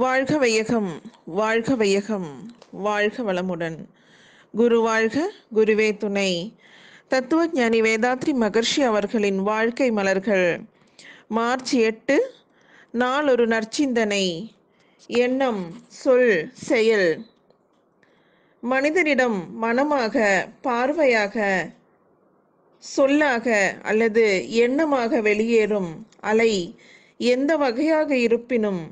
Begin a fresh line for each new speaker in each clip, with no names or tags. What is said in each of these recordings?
வாழ்க வையகம் வாழ்க வையகம் வாழ்க வளமுடன் குரு வாழ்க குருவே துணை தத்துவ ஞானி வேதாத்ரி மகர்ஷி அவர்களின் வாழ்க்கை மலர்கள் மார்ச் எட்டு நாள் ஒரு நற்சிந்தனை எண்ணம் சொல் செயல் மனிதனிடம் மனமாக பார்வையாக சொல்லாக அல்லது எண்ணமாக வெளியேறும் அலை எந்த வகையாக இருப்பினும்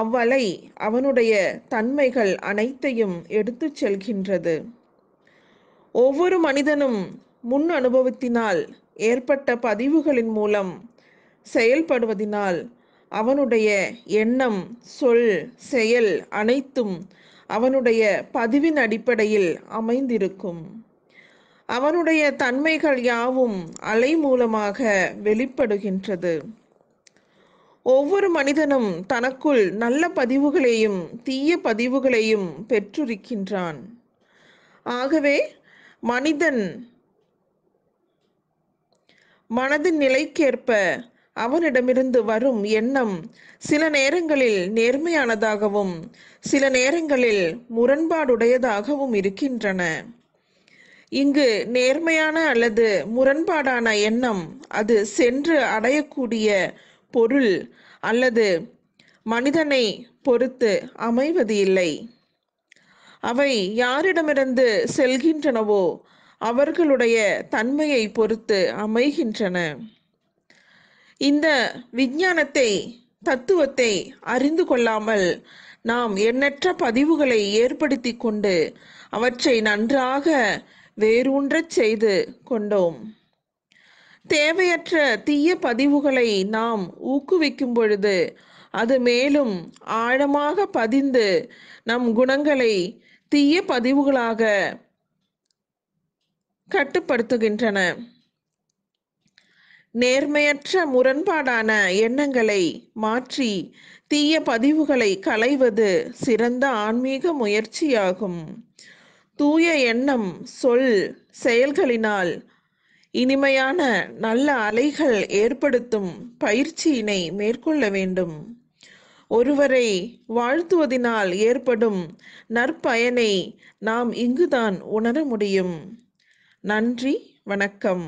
அவ்வலை அவனுடைய தன்மைகள் அனைத்தையும் எடுத்துச் செல்கின்றது ஒவ்வொரு மனிதனும் முன் அனுபவத்தினால் ஏற்பட்ட பதிவுகளின் மூலம் செயல்படுவதினால் அவனுடைய எண்ணம் சொல் செயல் அனைத்தும் அவனுடைய பதிவின் அடிப்படையில் அமைந்திருக்கும் அவனுடைய தன்மைகள் யாவும் அலை மூலமாக வெளிப்படுகின்றது ஒவ்வொரு மனிதனும் தனக்குள் நல்ல பதிவுகளையும் தீய பதிவுகளையும் பெற்றிருக்கின்றான் ஆகவே மனிதன் மனதின் நிலைக்கேற்ப அவனிடமிருந்து வரும் எண்ணம் சில நேரங்களில் நேர்மையானதாகவும் சில நேரங்களில் முரண்பாடுடையதாகவும் இருக்கின்றன இங்கு நேர்மையான அல்லது முரண்பாடான எண்ணம் அது சென்று அடையக்கூடிய பொருள் அல்லது மனிதனை பொறுத்து அமைவது இல்லை அவை யாரிடமிருந்து செல்கின்றனவோ அவர்களுடைய தன்மையை பொறுத்து அமைகின்றன இந்த விஞ்ஞானத்தை தத்துவத்தை அறிந்து கொள்ளாமல் நாம் எண்ணற்ற பதிவுகளை ஏற்படுத்தி கொண்டு அவற்றை நன்றாக வேரூன்றச் செய்து கொண்டோம் தேவையற்ற தீய பதிவுகளை நாம் ஊக்குவிக்கும் பொழுது அது மேலும் ஆழமாக பதிந்து நம் குணங்களை தீய பதிவுகளாக கட்டுப்படுத்துகின்றன நேர்மையற்ற முரண்பாடான எண்ணங்களை மாற்றி தீய பதிவுகளை களைவது சிறந்த ஆன்மீக முயற்சியாகும் தூய எண்ணம் சொல் செயல்களினால் இனிமையான நல்ல அலைகள் ஏற்படுத்தும் பயிற்சியினை மேற்கொள்ள வேண்டும் ஒருவரை வாழ்த்துவதினால் ஏற்படும் நற்பயனை நாம் இங்குதான் உணர முடியும் நன்றி வணக்கம்